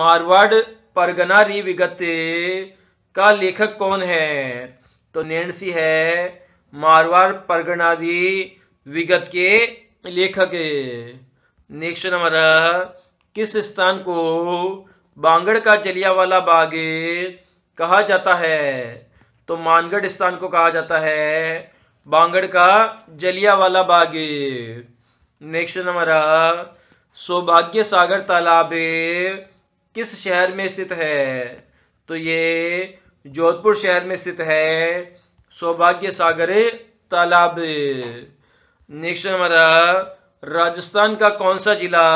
मारवाड़ परगना री विगत का लेखक कौन है तो नेंसी है मारवाड़ परगना री विगत के लेखक नेक्स्ट नंबर किस स्थान को बांगड़ का जलिया वाला बाग कहा जाता है तो मानगढ़ स्थान को कहा जाता है बांगड़ का जलिया वाला बाग नेक्स्ट नंबर सौभाग्य सागर तालाब किस शहर में स्थित है तो ये जोधपुर शहर में स्थित है सौभाग्य सागर तालाब नेक्स्ट हमारा राजस्थान का कौन सा जिला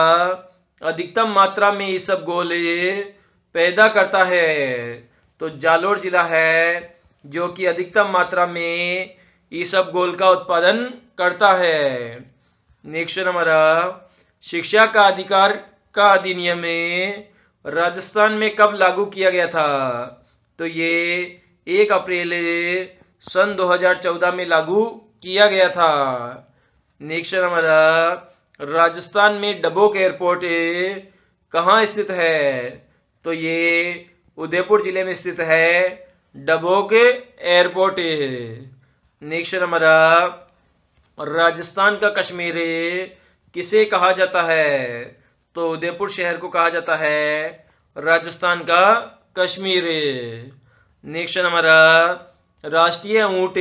अधिकतम मात्रा में ये सब गोले पैदा करता है तो जालोर जिला है जो कि अधिकतम मात्रा में ये सब गोल का उत्पादन करता है नेक्स्ट हमारा शिक्षा का अधिकार का अधिनियम में राजस्थान में कब लागू किया गया था तो ये एक अप्रैल सन 2014 में लागू किया गया था नेक्स्ट हमारा राजस्थान में डबोक एयरपोर्ट कहाँ स्थित है तो ये उदयपुर जिले में स्थित है डबोक एयरपोर्ट नेक्स्ट हमारा राजस्थान का कश्मीर किसे कहा जाता है तो उदयपुर शहर को कहा जाता है राजस्थान का कश्मीर नेक्स्ट हमारा राष्ट्रीय ऊट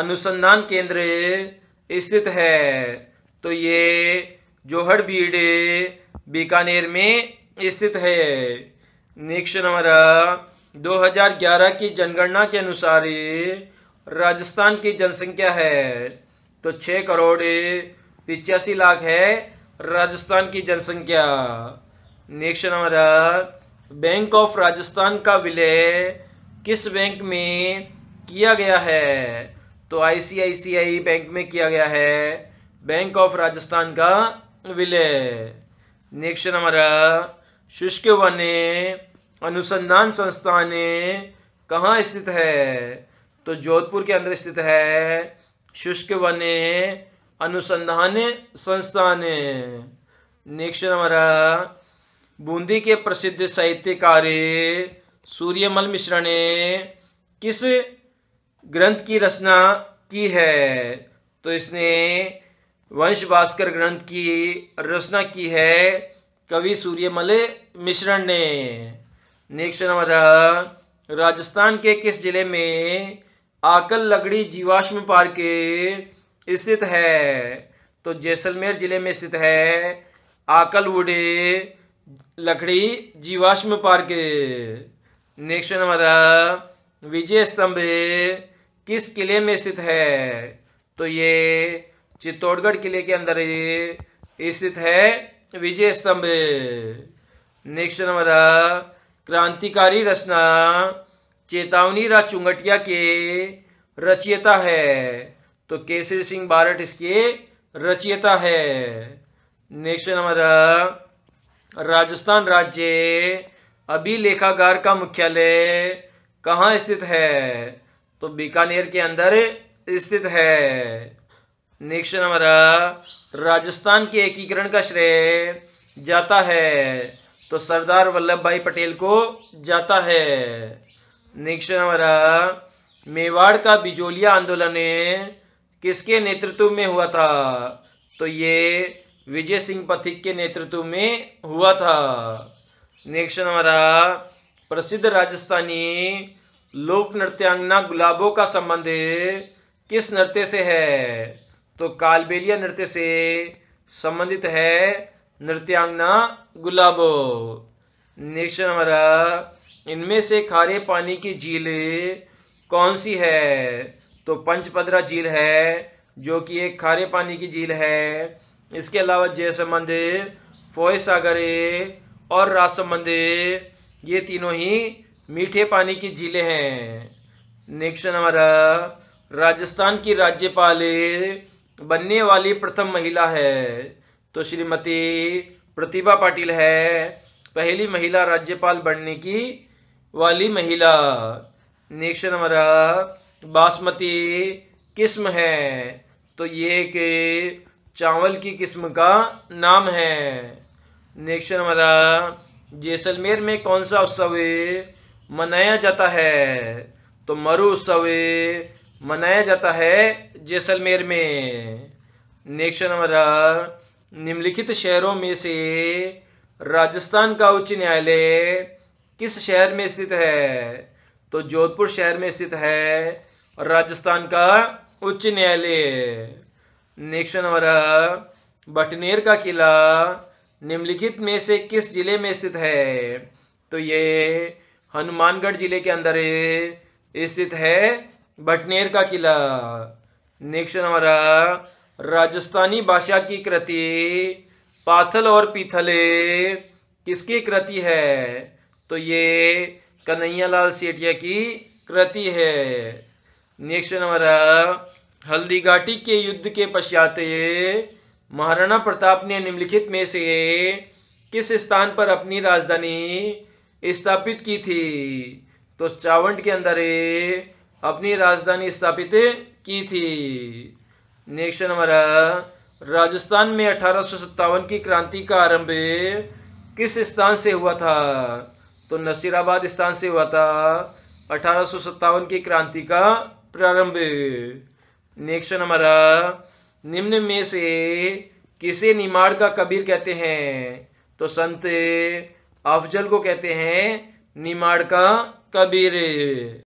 अनुसंधान केंद्र स्थित है तो ये जोहड़ भीड़ बीकानेर में स्थित है नेक्स्ट हमारा 2011 की जनगणना के अनुसार राजस्थान की जनसंख्या है तो 6 करोड़ पिचासी लाख है राजस्थान की जनसंख्या नेक्स्ट हमारा बैंक ऑफ राजस्थान का विलय किस बैंक में किया गया है तो आईसीआईसीआई बैंक में किया गया है बैंक ऑफ राजस्थान का विलय नेक्स्ट हमारा शुष्क वन अनुसंधान संस्थान कहाँ स्थित है तो जोधपुर के अंदर स्थित है शुष्क वन अनुसंधान संस्थान नेक्स्ट हमारा बूंदी के प्रसिद्ध साहित्यकार सूर्यमल मिश्रा ने किस ग्रंथ की रचना की है तो इसने वंश भास्कर ग्रंथ की रचना की है कवि सूर्यमल मिश्रण ने नेक्स्ट नंबर राजस्थान के किस जिले में आकल लगड़ी जीवाश्म पार्क स्थित है तो जैसलमेर जिले में स्थित है आकलवुडे लकड़ी जीवाश्म पार्क नेक्स्ट नंबर विजय स्तंभ किस किले में स्थित है तो ये चित्तौड़गढ़ किले के अंदर स्थित है विजय स्तंभ नेक्स्ट नंबर क्रांतिकारी रचना चेतावनी रा चुंगटिया के रचयिता है तो केसरी सिंह बारट इसके रचयिता है नेक्स्ट हमारा राजस्थान राज्य अभिलेखागार का मुख्यालय कहाँ स्थित है तो बीकानेर के अंदर स्थित है नेक्स्ट हमारा राजस्थान के एकीकरण का श्रेय जाता है तो सरदार वल्लभ भाई पटेल को जाता है नेक्स्ट हमारा मेवाड़ का बिजोलिया आंदोलन किसके नेतृत्व में हुआ था तो ये विजय सिंह पथिक के नेतृत्व में हुआ था नेक्स्ट हमारा प्रसिद्ध राजस्थानी लोक नृत्यांगना गुलाबों का संबंध किस नृत्य से है तो कालबेलिया नृत्य से संबंधित है नृत्यांगना गुलाबो नेक्स्ट हमारा इनमें से खारे पानी की झील कौन सी है तो पंचपदरा झील है जो कि एक खारे पानी की झील है इसके अलावा जय मंदिर फोय सागर और राजसमंद ये तीनों ही मीठे पानी की झीलें हैं नेक्स्ट हमारा राजस्थान की राज्यपाल बनने वाली प्रथम महिला है तो श्रीमती प्रतिभा पाटिल है पहली महिला राज्यपाल बनने की वाली महिला नेक्स्ट हमारा बासमती किस्म है तो ये के चावल की किस्म का नाम है नेक्स्ट हमारा जैसलमेर में कौन सा उत्सव मनाया जाता है तो मरु उत्सव मनाया जाता है जैसलमेर में नेक्स्ट हमारा निम्नलिखित शहरों में से राजस्थान का उच्च न्यायालय किस शहर में स्थित है तो जोधपुर शहर में स्थित है और राजस्थान का उच्च न्यायालय नेक्स्ट नंबर बटनेर का किला निम्नलिखित में से किस जिले में स्थित है तो ये हनुमानगढ़ जिले के अंदर स्थित है बटनेर का किला नेक्स्ट नंबर राजस्थानी भाषा की कृति पाथल और पीथल किसकी कृति है तो ये कन्हैयालाल सेठिया की कृति है नेक्स्ट नंबर हल्दी घाटी के युद्ध के पश्चात महाराणा प्रताप ने निम्नलिखित में से किस स्थान पर अपनी राजधानी स्थापित की थी तो चावंट के अंदर अपनी राजधानी स्थापित की थी नेक्स्ट नंबर राजस्थान में अठारह की क्रांति का आरंभ किस स्थान से हुआ था तो नसीराबाद स्थान से हुआ था अठारह की क्रांति का प्रारंभ नेक्स्ट हमारा निम्न में से किसे निमाड़ का कबीर कहते हैं तो संत अफजल को कहते हैं निमाड़ का कबीर